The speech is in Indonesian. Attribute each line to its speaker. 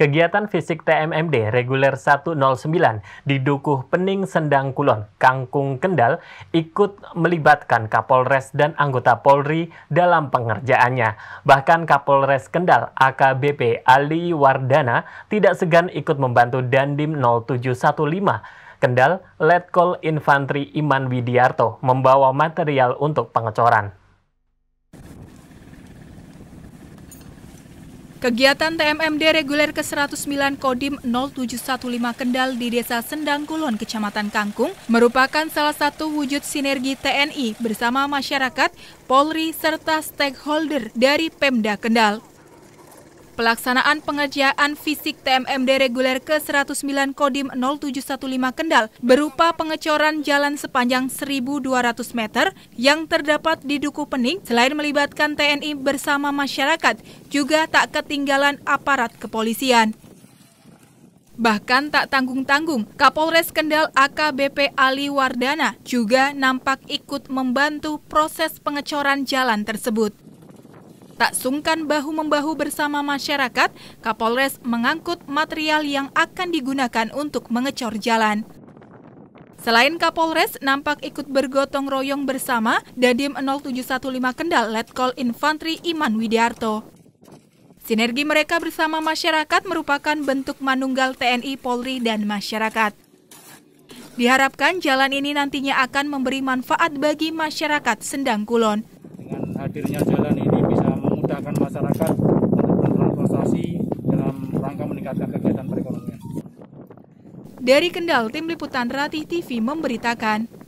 Speaker 1: Kegiatan fisik TMMD reguler 109 di Dukuh Pening Sendang Kulon, Kangkung Kendal ikut melibatkan Kapolres dan anggota Polri dalam pengerjaannya. Bahkan Kapolres Kendal AKBP Ali Wardana tidak segan ikut membantu Dandim 0715 Kendal, Letkol Infantri Iman Widiarto membawa material untuk pengecoran.
Speaker 2: Kegiatan TMMD reguler ke-109 Kodim 0715 Kendal di Desa Sendang Kulon, Kecamatan Kangkung, merupakan salah satu wujud sinergi TNI bersama masyarakat, Polri, serta stakeholder dari Pemda Kendal. Pelaksanaan pengerjaan fisik TMMD reguler ke-109 Kodim 0715 Kendal berupa pengecoran jalan sepanjang 1.200 meter yang terdapat di Duku Pening selain melibatkan TNI bersama masyarakat juga tak ketinggalan aparat kepolisian. Bahkan tak tanggung-tanggung, Kapolres Kendal AKBP Ali Wardana juga nampak ikut membantu proses pengecoran jalan tersebut. Tak sungkan bahu-membahu bersama masyarakat, Kapolres mengangkut material yang akan digunakan untuk mengecor jalan. Selain Kapolres, nampak ikut bergotong royong bersama Dadim 0715 Kendal Letkol Infantri Iman Widiarto. Sinergi mereka bersama masyarakat merupakan bentuk manunggal TNI, Polri, dan masyarakat. Diharapkan jalan ini nantinya akan memberi manfaat bagi masyarakat Sendang Kulon. Dengan
Speaker 1: hadirnya jalan ini, memudahkan masyarakat untuk bertransportasi dalam rangka meningkatkan kegiatan perekonomian.
Speaker 2: Dari Kendal, Tim Liputan Ratih TV memberitakan.